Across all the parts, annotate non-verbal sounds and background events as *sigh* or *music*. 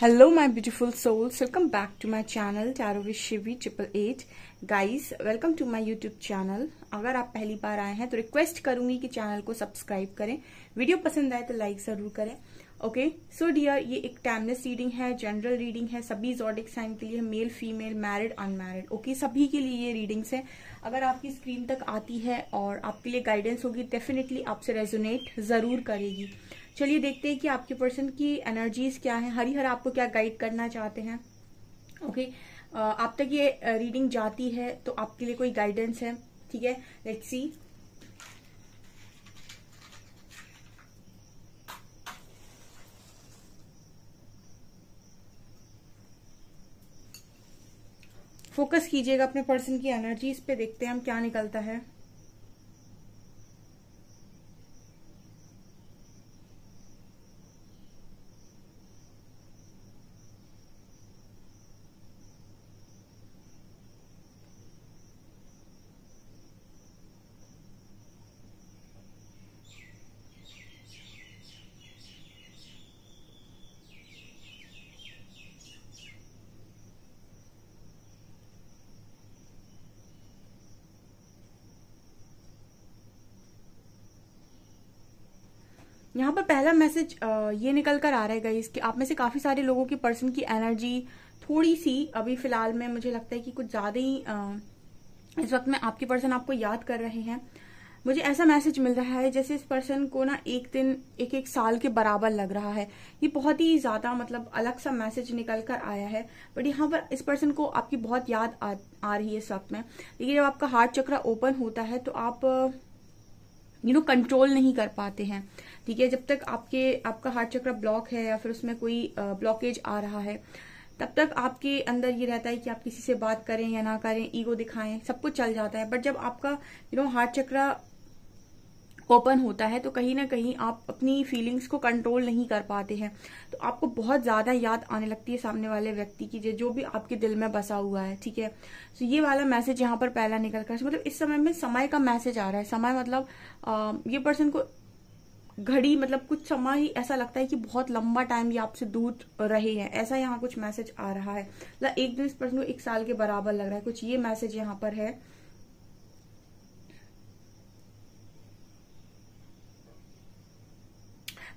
Hello my beautiful souls welcome back to my channel चारो with shivi triple eight guys welcome to my youtube अगर आप पहली बार आए हैं तो रिक्वेस्ट करूंगी कि चैनल को सब्सक्राइब करें वीडियो पसंद आए तो लाइक जरूर करें ओके सो डियर ये एक टैमलेस रीडिंग है जनरल रीडिंग है सभी जॉडिक साइन के लिए male female married unmarried okay सभी के लिए ये रीडिंग्स है अगर आपकी स्क्रीन तक आती है और आपके लिए गाइडेंस होगी डेफिनेटली आपसे रेजोनेट जरूर करेगी चलिए देखते हैं कि आपके पर्सन की एनर्जीज क्या है हरिहर आपको क्या गाइड करना चाहते हैं ओके okay, आप तक ये रीडिंग जाती है तो आपके लिए कोई गाइडेंस है ठीक है लेट सी फोकस कीजिएगा अपने पर्सन की एनर्जीज पे देखते हैं हम क्या निकलता है यहाँ पर पहला मैसेज ये निकल कर आ रहा है गाइस कि आप में से काफी सारे लोगों की पर्सन की एनर्जी थोड़ी सी अभी फिलहाल में मुझे लगता है कि कुछ ज्यादा ही इस वक्त में आपके पर्सन आपको याद कर रहे हैं मुझे ऐसा मैसेज मिल रहा है जैसे इस पर्सन को ना एक दिन एक एक साल के बराबर लग रहा है ये बहुत ही ज्यादा मतलब अलग सा मैसेज निकल कर आया है बट यहाँ पर इस पर्सन को आपकी बहुत याद आ, आ रही है इस वक्त में लेकिन जब आपका हार्ट चक्र ओपन होता है तो आप यू नो कंट्रोल नहीं कर पाते हैं ठीक है जब तक आपके आपका हार्ट चक्र ब्लॉक है या फिर उसमें कोई ब्लॉकेज आ रहा है तब तक आपके अंदर ये रहता है कि आप किसी से बात करें या ना करें ईगो दिखाएं सब कुछ चल जाता है बट जब आपका यू नो हार्ट चक्र ओपन होता है तो कहीं ना कहीं आप अपनी फीलिंग्स को कंट्रोल नहीं कर पाते हैं तो आपको बहुत ज़्यादा याद आने लगती है सामने वाले व्यक्ति की जो भी आपके दिल में बसा हुआ है ठीक है तो ये वाला मैसेज यहाँ पर पहला निकल कर मतलब इस समय में समय का मैसेज आ रहा है समय मतलब आ, ये पर्सन को घड़ी मतलब कुछ समय ही ऐसा लगता है कि बहुत लंबा टाइम ये आपसे दूर रहे हैं ऐसा यहाँ कुछ मैसेज आ रहा है मतलब एक दिन इस पर्सन को एक साल के बराबर लग रहा है कुछ ये मैसेज यहाँ पर है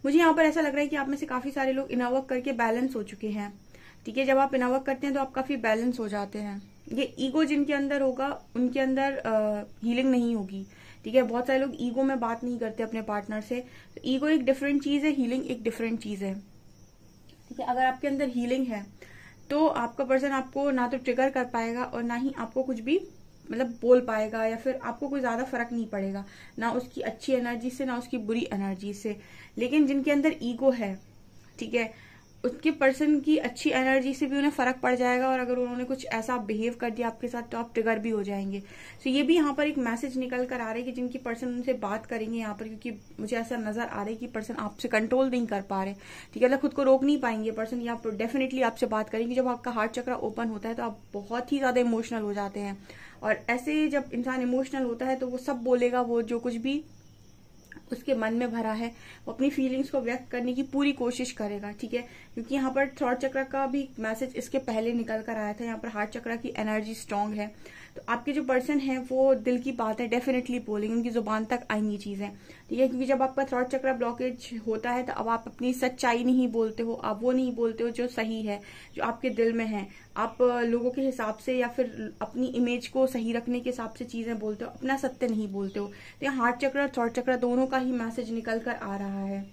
मुझे यहाँ पर ऐसा लग रहा है कि आप में से काफी सारे लोग इनावर्क करके बैलेंस हो चुके हैं ठीक है जब आप इनावर्क करते हैं तो आप काफी बैलेंस हो जाते हैं ये ईगो जिनके अंदर होगा उनके अंदर हीलिंग नहीं होगी ठीक है बहुत सारे लोग ईगो में बात नहीं करते अपने पार्टनर से तो ईगो एक डिफरेंट चीज है हीलिंग एक डिफरेंट चीज है ठीक है अगर आपके अंदर हीलिंग है तो आपका पर्सन आपको ना तो ट्रिगर कर पाएगा और ना ही आपको कुछ भी मतलब बोल पाएगा या फिर आपको कोई ज्यादा फर्क नहीं पड़ेगा ना उसकी अच्छी एनर्जी से ना उसकी बुरी एनर्जी से लेकिन जिनके अंदर ईगो है ठीक है उसके पर्सन की अच्छी एनर्जी से भी उन्हें फर्क पड़ जाएगा और अगर उन्होंने कुछ ऐसा बिहेव कर दिया आपके साथ तो आप ट्रिगर भी हो जाएंगे सो so, ये भी यहाँ पर एक मैसेज निकल कर आ रहा है कि जिनकी पर्सन उनसे बात करेंगे यहाँ पर क्योंकि मुझे ऐसा नजर आ रहा है कि पर्सन आपसे कंट्रोल नहीं कर पा रहे ठीक है मतलब खुद को रोक नहीं पाएंगे पर्सन या डेफिनेटली आपसे बात करेंगे जब आपका हार्ट चक्र ओपन होता है तो आप बहुत ही ज्यादा इमोशनल हो जाते हैं और ऐसे जब इंसान इमोशनल होता है तो वो सब बोलेगा वो जो कुछ भी उसके मन में भरा है वो अपनी फीलिंग्स को व्यक्त करने की पूरी कोशिश करेगा ठीक है क्योंकि यहाँ पर थर्ड चक्र का भी मैसेज इसके पहले निकल कर आया था यहाँ पर हार्ट चक्र की एनर्जी स्ट्रांग है तो आपके जो पर्सन है वो दिल की बात है डेफिनेटली बोलेंगे उनकी जुबान तक आएंगी चीजें ठीक है क्योंकि जब आपका थ्रॉट चक्र ब्लॉकेज होता है तो अब आप अपनी सच्चाई नहीं बोलते हो आप वो नहीं बोलते हो जो सही है जो आपके दिल में है आप लोगों के हिसाब से या फिर अपनी इमेज को सही रखने के हिसाब से चीजें बोलते हो अपना सत्य नहीं बोलते हो तो यहाँ हार्ट चक्र और थ्रॉट चक्र दोनों का ही मैसेज निकल कर आ रहा है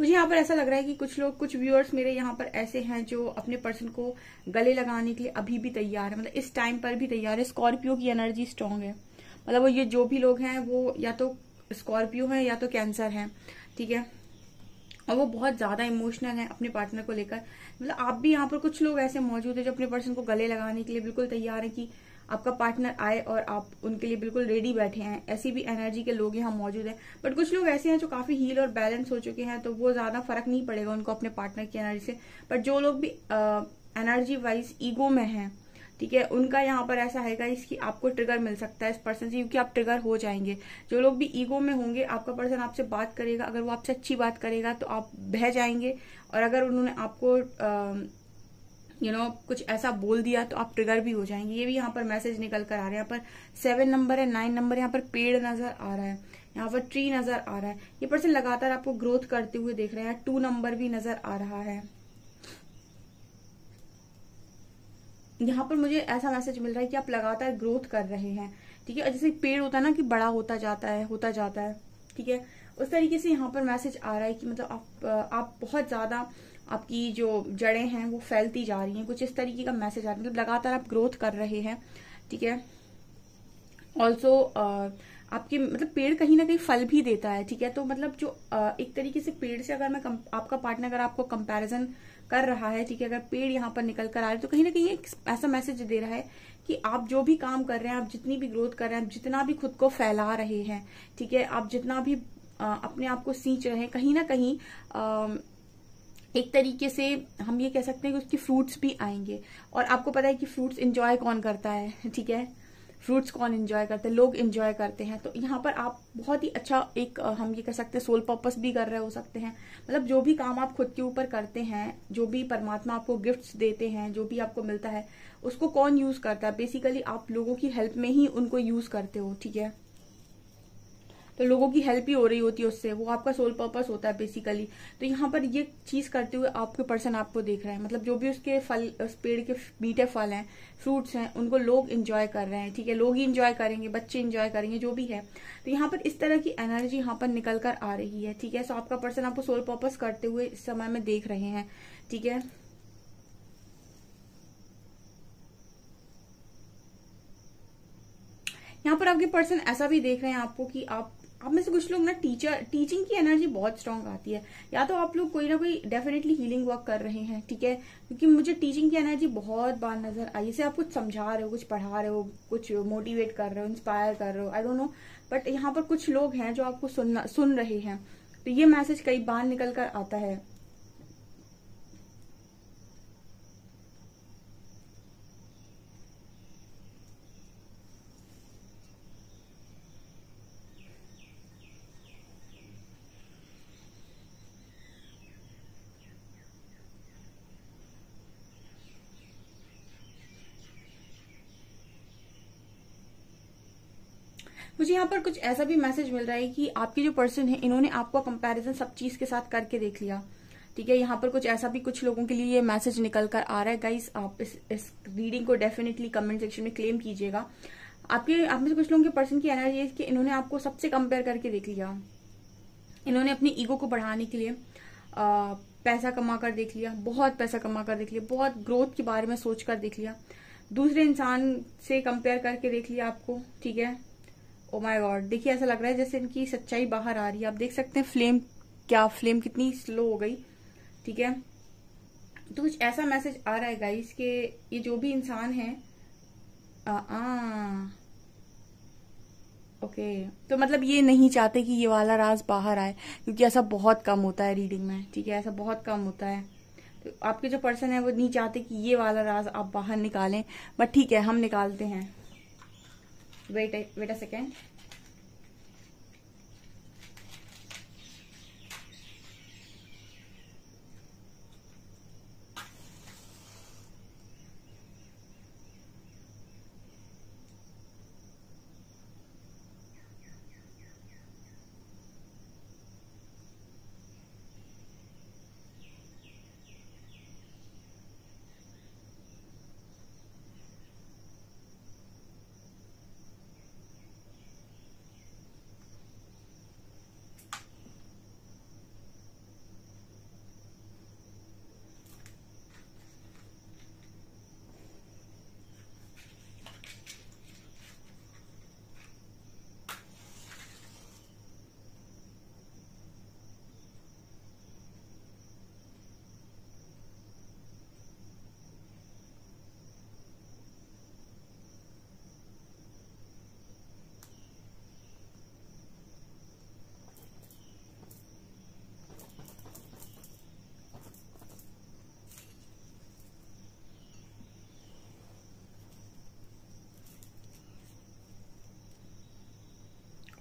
मुझे यहाँ पर ऐसा लग रहा है कि कुछ लोग कुछ व्यूअर्स मेरे यहाँ पर ऐसे हैं जो अपने पर्सन को गले लगाने के लिए अभी भी तैयार है मतलब इस टाइम पर भी तैयार है स्कॉर्पियो की एनर्जी स्ट्रांग है मतलब वो ये जो भी लोग हैं वो या तो स्कॉर्पियो है या तो कैंसर है ठीक है और वो बहुत ज्यादा इमोशनल है अपने पार्टनर को लेकर मतलब आप भी यहाँ पर कुछ लोग ऐसे मौजूद है जो अपने पर्सन को गले लगाने के लिए बिल्कुल तैयार है कि आपका पार्टनर आए और आप उनके लिए बिल्कुल रेडी बैठे हैं ऐसी भी एनर्जी के लोग यहाँ मौजूद हैं बट कुछ लोग ऐसे हैं जो काफी हील और बैलेंस हो चुके हैं तो वो ज्यादा फर्क नहीं पड़ेगा उनको अपने पार्टनर की एनर्जी से बट जो लोग भी एनर्जी वाइज ईगो में है ठीक है उनका यहाँ पर ऐसा है इसकी आपको ट्रिगर मिल सकता है इस पर्सन से क्योंकि आप ट्रिगर हो जाएंगे जो लोग भी ईगो में होंगे आपका पर्सन आपसे बात करेगा अगर वो आपसे अच्छी बात करेगा तो आप बह जाएंगे और अगर उन्होंने आपको यू you नो know, कुछ ऐसा बोल दिया तो आप ट्रिगर भी हो जाएंगे ये भी यहाँ पर मैसेज निकल कर आ रहा है यहाँ पर सेवन नंबर है नाइन नंबर यहाँ पर पेड़ नजर आ रहा है यहाँ पर ट्री नजर आ रहा है ये पर्सन लगातार आपको ग्रोथ करते हुए देख रहे हैं टू नंबर भी नजर आ रहा है यहाँ पर मुझे ऐसा मैसेज मिल रहा है कि आप लगातार ग्रोथ कर रहे हैं ठीक है जैसे पेड़ होता है ना कि बड़ा होता जाता है होता जाता है ठीक है उस तरीके से यहाँ पर मैसेज आ रहा है कि मतलब आप आप बहुत ज्यादा आपकी जो जड़ें हैं वो फैलती जा रही हैं कुछ इस तरीके का मैसेज आ रहा है मतलब लगातार आप ग्रोथ कर रहे हैं ठीक है ऑल्सो आपके मतलब पेड़ कहीं ना कहीं फल भी देता है ठीक है तो मतलब जो एक तरीके से पेड़ से अगर मैं आपका पार्टनर अगर आपको कंपैरिजन कर रहा है ठीक है अगर पेड़ यहाँ पर निकल कर आ रहे तो कहीं ना कहीं एक ऐसा मैसेज दे रहा है कि आप जो भी काम कर रहे हैं आप जितनी भी ग्रोथ कर रहे हैं आप जितना भी खुद को फैला रहे हैं ठीक है आप जितना भी आ, अपने आप को सींच रहे हैं कहीं ना कहीं आ, एक तरीके से हम ये कह सकते हैं कि उसके फ्रूट्स भी आएंगे और आपको पता है कि फ्रूट्स इंजॉय कौन करता है *laughs* ठीक है फ्रूट्स कौन इंजॉय करते हैं लोग इंजॉय करते हैं तो यहाँ पर आप बहुत ही अच्छा एक हम ये कह सकते हैं सोल पर्पस भी कर रहे हो सकते हैं मतलब जो भी काम आप खुद के ऊपर करते हैं जो भी परमात्मा आपको गिफ्ट्स देते हैं जो भी आपको मिलता है उसको कौन यूज करता है बेसिकली आप लोगों की हेल्प में ही उनको यूज करते हो ठीक है तो लोगों की हेल्प ही हो रही होती है उससे वो आपका सोल पर्पस होता है बेसिकली तो यहाँ पर ये चीज करते हुए आपके पर्सन आपको देख रहे हैं मतलब जो भी उसके फल उस पेड़ के मीठे फल हैं फ्रूट्स हैं उनको लोग इंजॉय कर रहे हैं ठीक है लोग ही इंजॉय करेंगे बच्चे इंजॉय करेंगे जो भी है तो यहाँ पर इस तरह की एनर्जी यहाँ पर निकल कर आ रही है ठीक है सो आपका पर्सन आपको सोल पर्पस करते हुए इस समय में देख रहे हैं ठीक है यहाँ पर आपके पर्सन ऐसा भी देख रहे हैं आपको कि आप आप में से कुछ लोग ना टीचर टीचिंग की एनर्जी बहुत स्ट्रांग आती है या तो आप लोग कोई ना कोई डेफिनेटली हीलिंग वर्क कर रहे हैं ठीक है क्योंकि मुझे टीचिंग की एनर्जी बहुत बार नजर आई जैसे आप कुछ समझा रहे हो कुछ पढ़ा रहे हो कुछ मोटिवेट कर रहे हो इंस्पायर कर रहे हो आई डोंट नो बट यहाँ पर कुछ लोग हैं जो आपको सुन रहे हैं तो ये मैसेज कई बार निकल कर आता है मुझे यहाँ पर कुछ ऐसा भी मैसेज मिल रहा है कि आपके जो पर्सन है इन्होंने आपका कंपैरिजन सब चीज के साथ करके देख लिया ठीक है यहाँ पर कुछ ऐसा भी कुछ लोगों के लिए ये मैसेज निकल कर आ रहा है गाइस आप इस इस रीडिंग को डेफिनेटली कमेंट सेक्शन में क्लेम कीजिएगा आपके आप में से कुछ लोगों के पर्सन की एनर्जी है कि इन्होंने आपको सबसे कंपेयर करके देख लिया इन्होंने अपनी ईगो को बढ़ाने के लिए आ, पैसा कमा कर देख लिया बहुत पैसा कमा कर देख लिया बहुत ग्रोथ के बारे में सोच कर देख लिया दूसरे इंसान से कंपेयर करके देख लिया आपको ठीक है ओ माय गॉड देखिए ऐसा लग रहा है जैसे इनकी सच्चाई बाहर आ रही है आप देख सकते हैं फ्लेम क्या फ्लेम कितनी स्लो हो गई ठीक है तो कुछ ऐसा मैसेज आ रहा है गाइस के ये जो भी इंसान है आ, आ, ओके तो मतलब ये नहीं चाहते कि ये वाला राज बाहर आए क्योंकि ऐसा बहुत कम होता है रीडिंग में ठीक है ऐसा बहुत कम होता है तो आपके जो पर्सन है वो नहीं चाहते कि ये वाला राज आप बाहर निकालें बट ठीक है हम निकालते हैं wait a, wait a second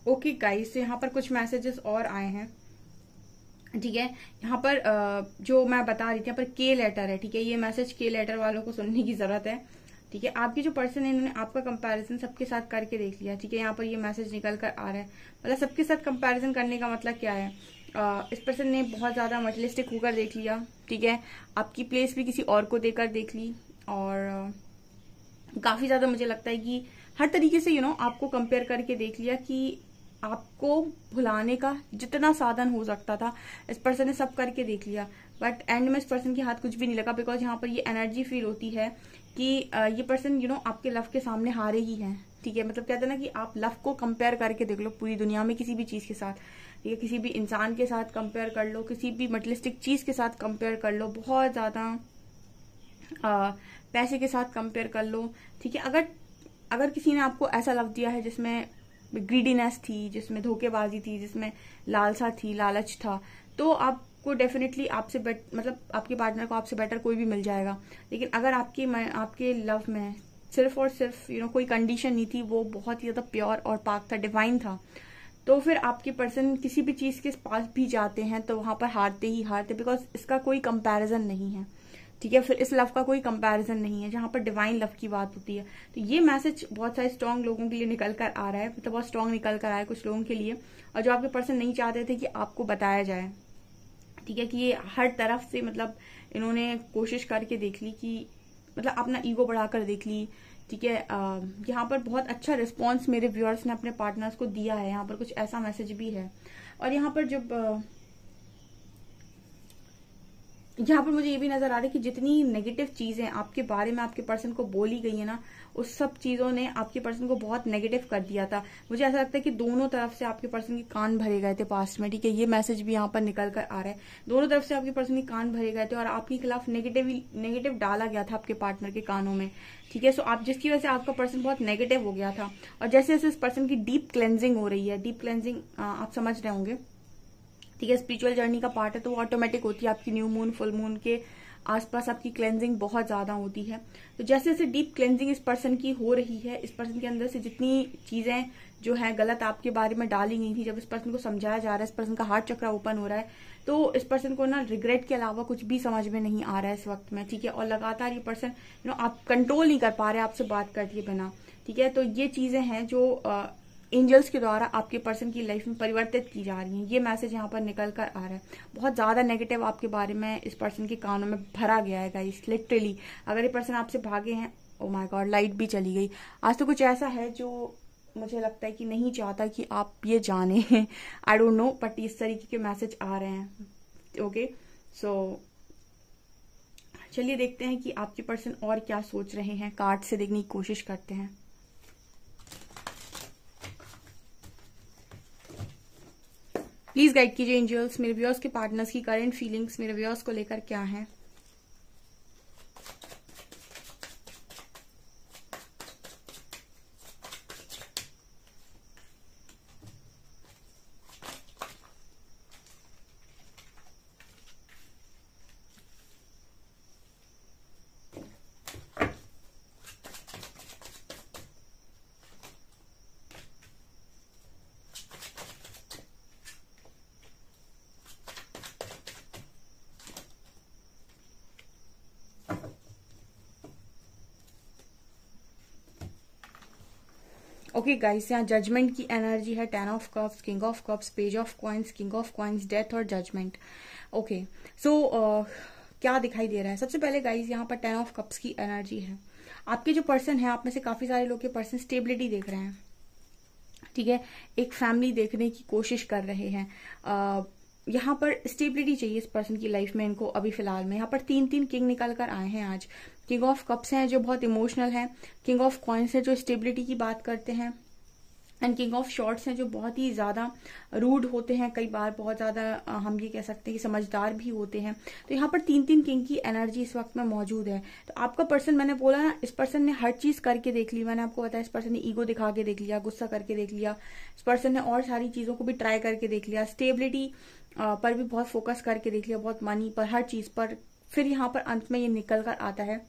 okay guys यहाँ पर कुछ मैसेजेस और आए हैं ठीक है यहाँ पर जो मैं बता रही थी यहाँ पर के लेटर है ठीक है ये मैसेज के लेटर वालों को सुनने की जरूरत है ठीक है आपकी जो पर्सन है इन्होंने आपका कंपैरिजन सबके साथ करके देख लिया ठीक है यहाँ पर ये मैसेज निकल कर आ रहा है मतलब सबके साथ कंपैरिजन करने का मतलब क्या है आ, इस पर्सन ने बहुत ज़्यादा मटलिस्टिक होकर देख लिया ठीक है आपकी प्लेस भी किसी और को देकर देख ली और काफ़ी ज़्यादा मुझे लगता है कि हर तरीके से यू you नो know, आपको कंपेयर करके देख लिया कि आपको भुलाने का जितना साधन हो सकता था इस पर्सन ने सब करके देख लिया बट एंड में इस पर्सन के हाथ कुछ भी नहीं लगा बिकॉज यहाँ पर ये एनर्जी फील होती है कि ये पर्सन यू नो आपके लव के सामने हारे ही हैं ठीक है मतलब कहते हैं ना कि आप लव को कंपेयर करके देख लो पूरी दुनिया में किसी भी चीज़ के साथ ठीक है किसी भी इंसान के साथ कंपेयर कर लो किसी भी मटलिस्टिक चीज़ के साथ कंपेयर कर लो बहुत ज़्यादा पैसे के साथ कंपेयर कर लो ठीक है अगर अगर किसी ने आपको ऐसा लव दिया है जिसमें ग्रीडीनेस थी जिसमें धोखेबाजी थी जिसमें लालसा थी लालच था तो आपको डेफिनेटली आपसे मतलब आपके पार्टनर को आपसे बेटर कोई भी मिल जाएगा लेकिन अगर आपके आपके लव में सिर्फ और सिर्फ यू you नो know, कोई कंडीशन नहीं थी वो बहुत ही ज़्यादा प्योर और पाक था डिवाइन था तो फिर आपके पर्सन किसी भी चीज़ के पास भी जाते हैं तो वहां पर हारते ही हारते बिकॉज इसका कोई कंपेरिजन नहीं है ठीक है फिर इस लव का कोई कंपैरिजन नहीं है जहां पर डिवाइन लव की बात होती है तो ये मैसेज बहुत सारे स्ट्रांग लोगों के लिए निकल कर आ रहा है मतलब तो बहुत स्ट्रांग निकल कर आया है कुछ लोगों के लिए और जो आपके पर्सन नहीं चाहते थे कि आपको बताया जाए ठीक है कि ये हर तरफ से मतलब इन्होंने कोशिश करके देख ली कि मतलब अपना ईगो बढ़ाकर देख ली ठीक है यहाँ पर बहुत अच्छा रिस्पॉन्स मेरे व्यूअर्स ने अपने पार्टनर्स को दिया है यहाँ पर कुछ ऐसा मैसेज भी है और यहाँ पर जब यहाँ पर मुझे ये भी नजर आ रहा है कि जितनी नेगेटिव चीजें आपके बारे में आपके पर्सन को बोली गई है ना उस सब चीजों ने आपके पर्सन को बहुत नेगेटिव कर दिया था मुझे ऐसा लगता है कि दोनों तरफ से आपके पर्सन के कान भरे गए थे पास्ट में ठीक है ये मैसेज भी यहाँ पर निकल कर आ रहा है दोनों तरफ से आपके पर्सन के कान भरे गए थे और आपके खिलाफ नेगेटिव नेगेटिव डाला गया था आपके पार्टनर के कानों में ठीक है सो आप जिसकी वजह से आपका पर्सन बहुत नेगेटिव हो गया था और जैसे जैसे इस पर्सन की डीप क्लेंजिंग हो रही है डीप क्लेंजिंग आप समझ रहे होंगे ठीक है स्पिरिचुअल जर्नी का पार्ट है तो वो ऑटोमेटिक होती है आपकी न्यू मून फुल मून के आसपास आपकी क्लेंजिंग बहुत ज्यादा होती है तो जैसे जैसे डीप क्लेंजिंग इस पर्सन की हो रही है इस पर्सन के अंदर से जितनी चीजें जो है गलत आपके बारे में डाली गई थी जब इस पर्सन को समझाया जा रहा है इस पर्सन का हार्ट चक्र ओपन हो रहा है तो इस पर्सन को ना रिग्रेट के अलावा कुछ भी समझ में नहीं आ रहा है इस वक्त में ठीक है और लगातार ये पर्सन यू नो आप कंट्रोल नहीं कर पा रहे आपसे बात करती है बिना ठीक है तो ये चीजें हैं जो एंजल्स के द्वारा आपके पर्सन की लाइफ में परिवर्तित की जा रही है ये मैसेज यहाँ पर निकल कर आ रहा है बहुत ज्यादा नेगेटिव आपके बारे में इस पर्सन के कानों में भरा गया है गाइस लिटरली अगर ये पर्सन आपसे भागे हैं ओ माय गॉड लाइट भी चली गई आज तो कुछ ऐसा है जो मुझे लगता है कि नहीं चाहता कि आप ये जाने आई डोंट नो बट इस तरीके के मैसेज आ रहे हैं ओके सो चलिए देखते हैं कि आपके पर्सन और क्या सोच रहे हैं कार्ड से देखने की कोशिश करते हैं प्लीज गाइड कीजिए एंजल्स मेरे व्यूअर्स के पार्टनर्स की करंट फीलिंग्स मेरे व्यूअर्स को लेकर क्या है ओके गाइस यहाँ जजमेंट की एनर्जी है ten of cups king of cups page of coins king of coins death और जजमेंट ओके सो क्या दिखाई दे रहा है सबसे पहले गाइस यहाँ पर टेन ऑफ कप्स की एनर्जी है आपके जो पर्सन है आप में से काफी सारे लोग के पर्सन स्टेबिलिटी देख रहे हैं ठीक है एक फैमिली देखने की कोशिश कर रहे हैं uh, यहाँ पर स्टेबिलिटी चाहिए इस पर्सन की लाइफ में इनको अभी फिलहाल में यहाँ पर तीन तीन किंग निकल कर आए हैं आज किंग ऑफ कप्स हैं जो बहुत इमोशनल हैं किंग ऑफ कॉइन्स हैं जो स्टेबिलिटी की बात करते हैं एंड किंग ऑफ शॉर्ट्स हैं जो बहुत ही ज़्यादा रूड होते हैं कई बार बहुत ज़्यादा हम ये कह सकते हैं कि समझदार भी होते हैं तो यहाँ पर तीन तीन किंग की एनर्जी इस वक्त में मौजूद है तो आपका पर्सन मैंने बोला ना इस पर्सन ने हर चीज़ करके देख ली मैंने आपको बताया इस पर्सन ने ईगो दिखा के देख लिया गुस्सा करके देख लिया इस पर्सन ने और सारी चीज़ों को भी ट्राई करके देख लिया स्टेबिलिटी पर भी बहुत फोकस करके देख लिया बहुत मनी पर हर चीज़ पर फिर यहाँ पर अंत में ये निकल कर आता है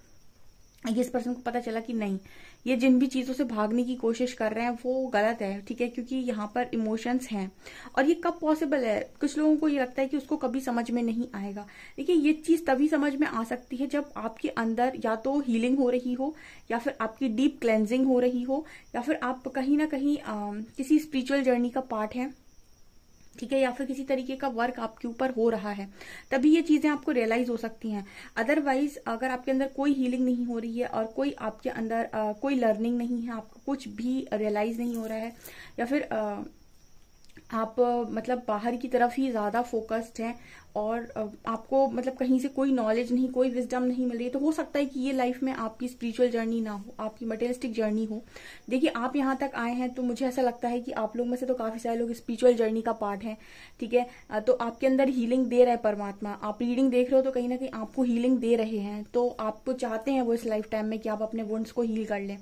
ये इस पर्सन को पता चला कि नहीं ये जिन भी चीज़ों से भागने की कोशिश कर रहे हैं वो गलत है ठीक है क्योंकि यहाँ पर इमोशंस हैं और ये कब पॉसिबल है कुछ लोगों को ये लगता है कि उसको कभी समझ में नहीं आएगा देखिए ये चीज़ तभी समझ में आ सकती है जब आपके अंदर या तो हीलिंग हो रही हो या फिर आपकी डीप क्लेंजिंग हो रही हो या फिर आप कहीं ना कहीं आ, किसी स्पिरिचुअल जर्नी का पार्ट है ठीक है या फिर किसी तरीके का वर्क आपके ऊपर हो रहा है तभी ये चीजें आपको रियलाइज हो सकती हैं अदरवाइज अगर आपके अंदर कोई हीलिंग नहीं हो रही है और कोई आपके अंदर आ, कोई लर्निंग नहीं है आपको कुछ भी रियलाइज नहीं हो रहा है या फिर आ, आप मतलब बाहर की तरफ ही ज़्यादा फोकस्ड हैं और आपको मतलब कहीं से कोई नॉलेज नहीं कोई विजडम नहीं मिल रही तो हो सकता है कि ये लाइफ में आपकी स्पिरिचुअल जर्नी ना हो आपकी मटेरियलिस्टिक जर्नी हो देखिए आप यहाँ तक आए हैं तो मुझे ऐसा लगता है कि आप लोग में से तो काफ़ी सारे लोग स्पिरिचुअल जर्नी का पार्ट है ठीक है तो आपके अंदर हीलिंग दे रहे परमात्मा आप रीडिंग देख रहे हो तो कहीं ना कहीं आपको हीलिंग दे रहे हैं तो आपको चाहते हैं वो इस लाइफ टाइम में कि आप अपने वुंड्स को हील कर लें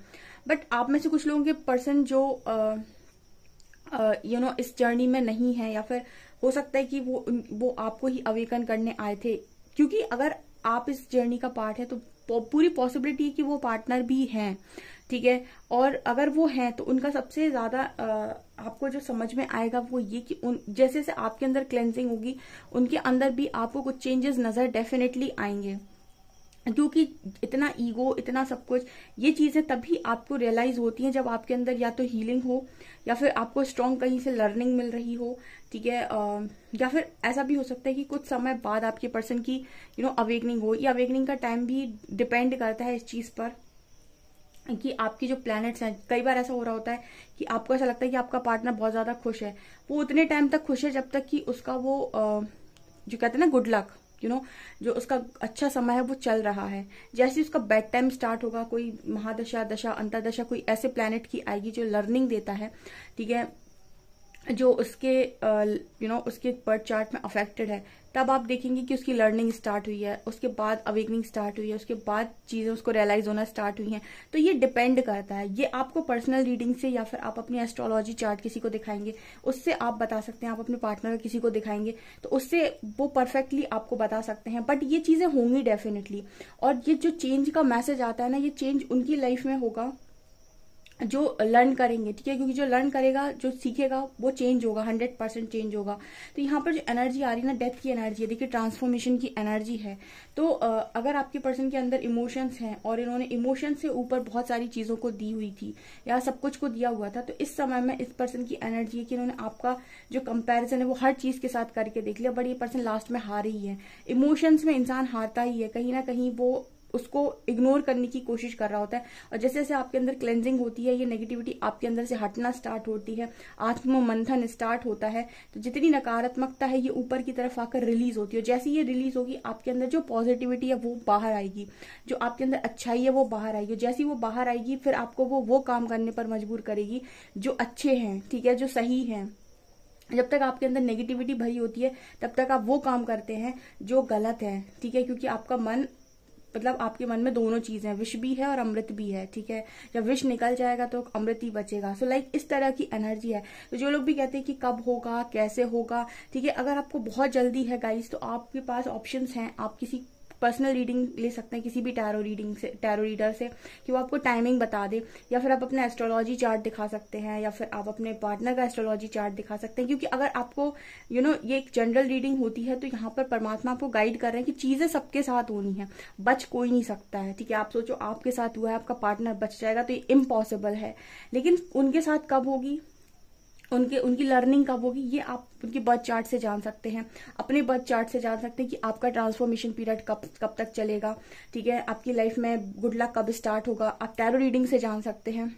बट आप में से कुछ लोगों के पर्सन जो यू नो इस जर्नी में नहीं है या फिर हो सकता है कि वो वो आपको ही अवेकन करने आए थे क्योंकि अगर आप इस जर्नी का पार्ट है तो पूरी पॉसिबिलिटी है कि वो पार्टनर भी हैं ठीक है और अगर वो हैं तो उनका सबसे ज्यादा आपको जो समझ में आएगा वो ये कि उन जैसे जैसे आपके अंदर क्लेंजिंग होगी उनके अंदर भी आपको कुछ चेंजेस नजर डेफिनेटली आएंगे क्योंकि इतना ईगो इतना सब कुछ ये चीजें तभी आपको रियलाइज होती हैं जब आपके अंदर या तो हीलिंग हो या फिर आपको स्ट्रांग कहीं से लर्निंग मिल रही हो ठीक है या फिर ऐसा भी हो सकता है कि कुछ समय बाद आपके पर्सन की यू नो अवेकनिंग हो या अवेकनिंग का टाइम भी डिपेंड करता है इस चीज पर कि आपके जो प्लैनेट्स हैं कई बार ऐसा हो रहा होता है कि आपको ऐसा लगता है कि आपका पार्टनर बहुत ज्यादा खुश है वो उतने टाइम तक खुश है जब तक कि उसका वो जो कहते हैं ना गुड लक यू नो जो उसका अच्छा समय है वो चल रहा है जैसे उसका बेड टाइम स्टार्ट होगा कोई महादशा दशा अंतरदशा कोई ऐसे प्लानट की आएगी जो लर्निंग देता है ठीक है जो उसके you uh, know you know, उसके बर्थ चार्ट में अफेक्टेड है तब आप देखेंगे कि उसकी लर्निंग स्टार्ट हुई है उसके बाद अवेकनिंग स्टार्ट हुई है उसके बाद चीजें उसको रियलाइज होना स्टार्ट हुई हैं तो ये डिपेंड करता है ये आपको पर्सनल रीडिंग से या फिर आप अपनी एस्ट्रोलॉजी चार्ट किसी को दिखाएंगे उससे आप बता सकते हैं आप अपने पार्टनर किसी को दिखाएंगे तो उससे वो परफेक्टली आपको बता सकते हैं बट ये चीजें होंगी डेफिनेटली और ये जो चेंज का मैसेज आता है ना ये चेंज उनकी लाइफ में होगा जो लर्न करेंगे ठीक है क्योंकि जो लर्न करेगा जो सीखेगा वो चेंज होगा हंड्रेड परसेंट चेंज होगा तो यहाँ पर जो एनर्जी आ रही है ना डेथ की एनर्जी है देखिए ट्रांसफॉर्मेशन की एनर्जी है तो अगर आपके पर्सन के अंदर इमोशंस हैं और इन्होंने इमोशंस से ऊपर बहुत सारी चीजों को दी हुई थी या सब कुछ को दिया हुआ था तो इस समय में इस पर्सन की एनर्जी है कि इन्होंने आपका जो कंपेरिजन है वो हर चीज के साथ करके देख लिया बट ये पर्सन लास्ट में हार ही है इमोशंस में इंसान हारता ही है कहीं ना कहीं वो उसको इग्नोर करने की कोशिश कर रहा होता है और जैसे जैसे आपके अंदर क्लेंजिंग होती है ये नेगेटिविटी आपके अंदर से हटना स्टार्ट होती है आत्ममंथन स्टार्ट होता है तो जितनी नकारात्मकता है ये ऊपर की तरफ आकर रिलीज होती है जैसे ये रिलीज होगी आपके अंदर जो पॉजिटिविटी है वो बाहर आएगी जो आपके अंदर अच्छाई है वो बाहर आएगी जैसी वो बाहर आएगी फिर आपको वो वो काम करने पर मजबूर करेगी जो अच्छे हैं ठीक है जो सही है जब तक आपके अंदर नेगेटिविटी भरी होती है तब तक आप वो काम करते हैं जो गलत है ठीक है क्योंकि आपका मन मतलब आपके मन में दोनों चीजें हैं विष भी है और अमृत भी है ठीक है जब विष निकल जाएगा तो अमृत ही बचेगा सो so, लाइक like, इस तरह की एनर्जी है तो जो लोग भी कहते हैं कि कब होगा कैसे होगा ठीक है अगर आपको बहुत जल्दी है गाइज तो आपके पास ऑप्शन हैं आप किसी पर्सनल रीडिंग ले सकते हैं किसी भी टैरो रीडिंग से टैरो रीडर से कि वो आपको टाइमिंग बता दे या फिर आप अपना एस्ट्रोलॉजी चार्ट दिखा सकते हैं या फिर आप अपने पार्टनर का एस्ट्रोलॉजी चार्ट दिखा सकते हैं क्योंकि अगर आपको यू you नो know, ये एक जनरल रीडिंग होती है तो यहाँ पर परमात्मा आपको गाइड कर रहे हैं कि चीजें सबके साथ होनी है बच कोई नहीं सकता है ठीक है आप सोचो आपके साथ हुआ है आपका पार्टनर बच जाएगा तो ये इम्पॉसिबल है लेकिन उनके साथ कब होगी उनके उनकी लर्निंग कब होगी ये आप उनके बर्थ चार्ट से जान सकते हैं अपने बर्थ चार्ट से जान सकते हैं कि आपका ट्रांसफॉर्मेशन पीरियड कब कब तक चलेगा ठीक है आपकी लाइफ में गुड लक कब स्टार्ट होगा आप टैरो रीडिंग से जान सकते हैं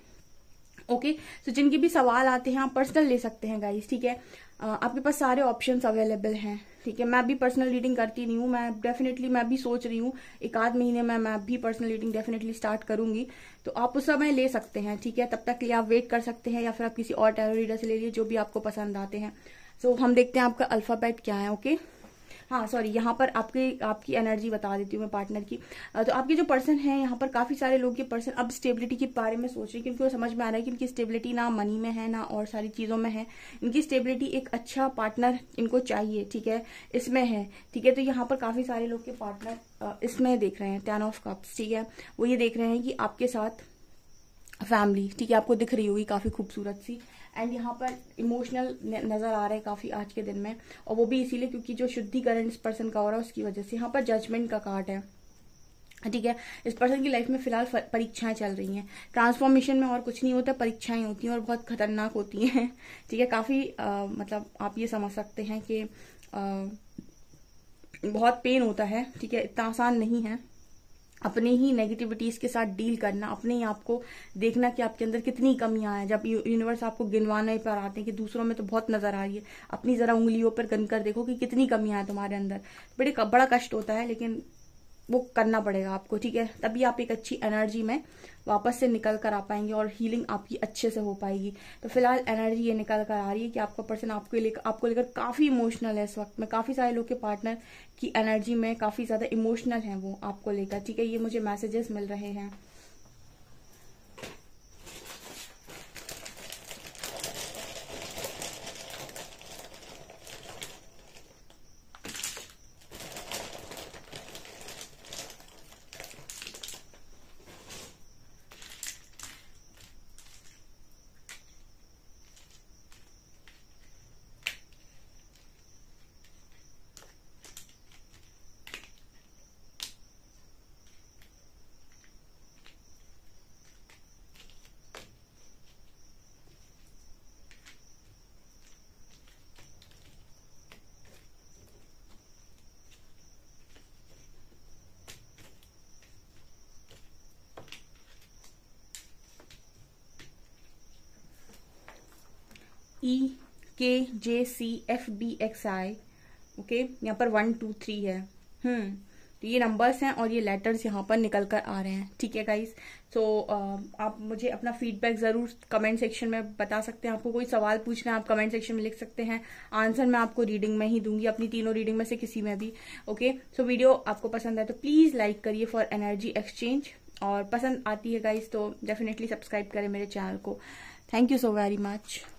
ओके okay? सो so, जिनके भी सवाल आते हैं आप पर्सनल ले सकते हैं गाइस ठीक है आपके पास सारे ऑप्शंस अवेलेबल हैं ठीक है मैं भी पर्सनल रीडिंग करती नहीं हूँ मैं डेफिनेटली मैं भी सोच रही हूँ एक आध महीने में मैं भी पर्सनल रीडिंग डेफिनेटली स्टार्ट करूंगी तो आप उस समय ले सकते हैं ठीक है तब तक लिए आप वेट कर सकते हैं या फिर आप किसी और टेरो रीडर से ले लिए जो भी आपको पसंद आते हैं सो so, हम देखते हैं आपका अल्फाबेट क्या है ओके okay? हाँ सॉरी यहाँ पर आपके आपकी एनर्जी बता देती हूँ मैं पार्टनर की तो आपके जो पर्सन है यहाँ पर काफी सारे लोग के पर्सन अब स्टेबिलिटी के बारे में सोच रहे हैं क्योंकि वो समझ में आ रहा है कि इनकी स्टेबिलिटी ना मनी में है ना और सारी चीजों में है इनकी स्टेबिलिटी एक अच्छा पार्टनर इनको चाहिए ठीक है इसमें है ठीक है तो यहाँ पर काफी सारे लोग के पार्टनर इसमें देख रहे हैं टेन ऑफ कप्स ठीक है वो ये देख रहे हैं कि आपके साथ फैमिली ठीक है आपको दिख रही होगी काफी खूबसूरत सी एंड यहाँ पर इमोशनल नज़र आ रहा है काफ़ी आज के दिन में और वो भी इसीलिए क्योंकि जो शुद्धिकरण इस पर्सन का हो रहा है उसकी वजह से यहाँ पर जजमेंट का कार्ड है ठीक है इस पर्सन की लाइफ में फिलहाल परीक्षाएं चल रही हैं ट्रांसफॉर्मेशन में और कुछ नहीं होता परीक्षाएं होती हैं और बहुत खतरनाक होती हैं *laughs* ठीक है काफ़ी मतलब आप ये समझ सकते हैं कि आ, बहुत पेन होता है ठीक है इतना आसान नहीं है अपने ही नेगेटिविटीज के साथ डील करना अपने ही आपको देखना कि आपके अंदर कितनी कमियां हैं जब यूनिवर्स आपको गिनवाने पर आते हैं कि दूसरों में तो बहुत नजर आ रही है अपनी जरा उंगलियों पर गन कर देखो कि कितनी कमियां हैं तुम्हारे अंदर बड़े बड़ा कष्ट होता है लेकिन वो करना पड़ेगा आपको ठीक है तभी आप एक अच्छी एनर्जी में वापस से निकल कर आ पाएंगे और हीलिंग आपकी अच्छे से हो पाएगी तो फिलहाल एनर्जी ये निकल कर आ रही है कि आपका पर्सन आपको लेकर आपको लेकर काफी इमोशनल है इस वक्त में काफी सारे लोग के पार्टनर की एनर्जी में काफी ज्यादा इमोशनल है वो आपको लेकर ठीक है ये मुझे मैसेजेस मिल रहे हैं E K J C F B X I okay यहाँ पर वन टू थ्री है हम्म तो ये नंबर्स हैं और ये लेटर्स यहाँ पर निकल कर आ रहे हैं ठीक है गाइज सो so, uh, आप मुझे अपना फीडबैक ज़रूर कमेंट सेक्शन में बता सकते हैं आपको कोई सवाल पूछना है आप कमेंट सेक्शन में लिख सकते हैं आंसर मैं आपको रीडिंग में ही दूंगी अपनी तीनों रीडिंग में से किसी में भी ओके सो वीडियो आपको पसंद आए तो प्लीज़ लाइक करिए फॉर एनर्जी एक्सचेंज और पसंद आती है गाइज तो डेफिनेटली सब्सक्राइब करें मेरे चैनल को thank you so very much